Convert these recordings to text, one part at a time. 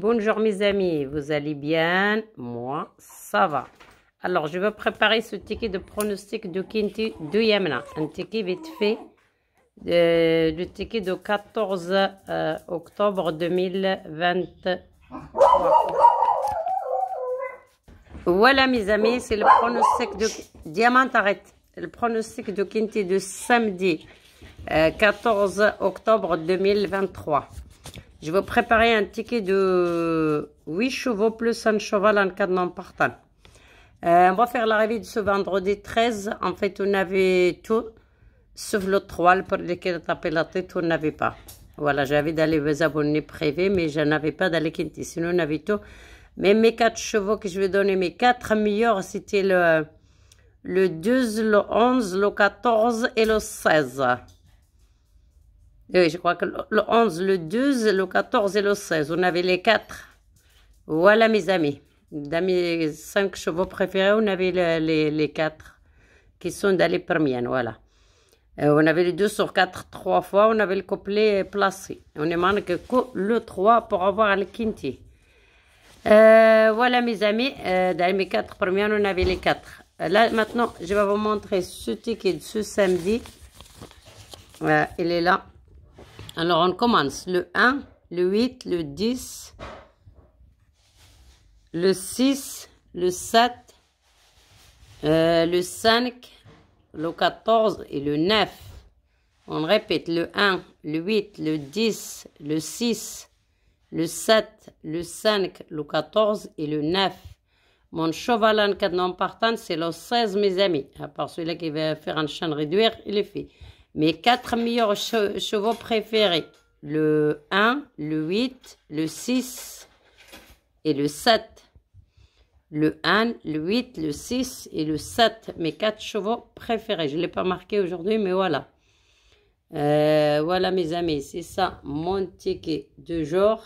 Bonjour mes amis, vous allez bien Moi, ça va. Alors, je vais préparer ce ticket de pronostic de Kinti de Yamna. Un ticket vite fait. le ticket de 14 euh, octobre 2023. Voilà mes amis, c'est le pronostic de... Diamant, arrête. Le pronostic de Kinti de samedi 14 euh, octobre 2023. Je vais préparer un ticket de 8 chevaux plus un cheval en cas de non-partant. Euh, on va faire l'arrivée de ce vendredi 13. En fait, on avait tout, sauf le 3 pour lequel tapé la tête, on n'avait pas. Voilà, j'avais d'aller vous abonnés privés, mais je n'avais pas d'aller quinti. Sinon, on avait tout. Mais mes 4 chevaux que je vais donner, mes 4 meilleurs, c'était le, le 12, le 11, le 14 et le 16. Eh oui, je crois que le 11, le 12, le 14 et le 16. On avait les 4. Voilà, mes amis. Dans mes 5 chevaux préférés, on avait les, les, 4 qui sont dans les premières. Voilà. Euh, on avait les deux sur quatre trois fois. On avait le couplet placé. On ne manque que le 3 pour avoir le quinti. Euh, voilà, mes amis. Euh, dans mes 4 premières, on avait les 4. Là, maintenant, je vais vous montrer ce ticket de ce samedi. Voilà, il est là. Alors, on commence. Le 1, le 8, le 10, le 6, le 7, euh, le 5, le 14 et le 9. On répète le 1, le 8, le 10, le 6, le 7, le 5, le 14 et le 9. Mon cheval en cadenas partant, c'est le 16, mes amis. À part celui-là qui va faire un chien réduire, il est fait. Mes quatre meilleurs chevaux préférés, le 1, le 8, le 6 et le 7. Le 1, le 8, le 6 et le 7. Mes quatre chevaux préférés. Je ne l'ai pas marqué aujourd'hui, mais voilà. Euh, voilà mes amis, c'est ça mon ticket de jour.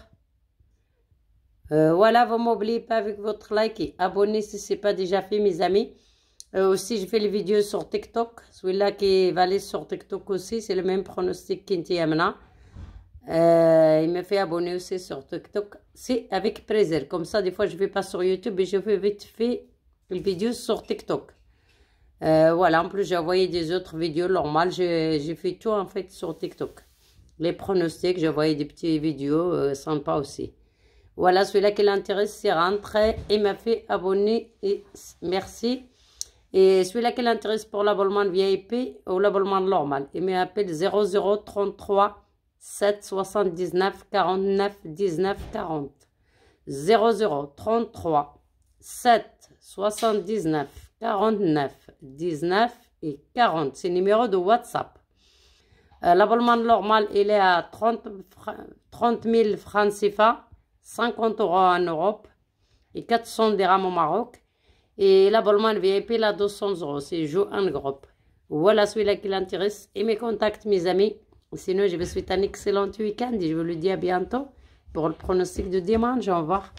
Euh, voilà, vous m'oubliez pas avec votre like et abonnez si ce n'est pas déjà fait mes amis. Euh, aussi, je fais les vidéos sur TikTok. Celui-là qui va aller sur TikTok aussi, c'est le même pronostic qu'Inti Amna. Euh, il me fait abonner aussi sur TikTok. C'est avec plaisir. Comme ça, des fois, je ne vais pas sur YouTube et je vais vite faire les vidéos sur TikTok. Euh, voilà, en plus, j'ai envoyé des autres vidéos normales. J'ai fait tout, en fait, sur TikTok. Les pronostics, j'ai envoyé des petites vidéos sympas aussi. Voilà, celui-là qui l'intéresse, c'est rentré et m'a fait abonner. Et merci. Et celui-là qui l'intéresse pour l'abonnement VIP ou l'abonnement normal, il m'appelle 0033 779 49 19 40. 0033 779 49 19 et 40. C'est le numéro de WhatsApp. Euh, l'abonnement normal, il est à 30, 30 000 francs CFA, 50 euros en Europe et 400 dirhams au Maroc. Et l'abonnement VIP, là, 200 euros. C'est en groupe. Voilà celui-là qui l'intéresse. Et mes contacts, mes amis. Sinon, je vous souhaite un excellent week-end et je vous le dis à bientôt pour le pronostic de dimanche. Au revoir.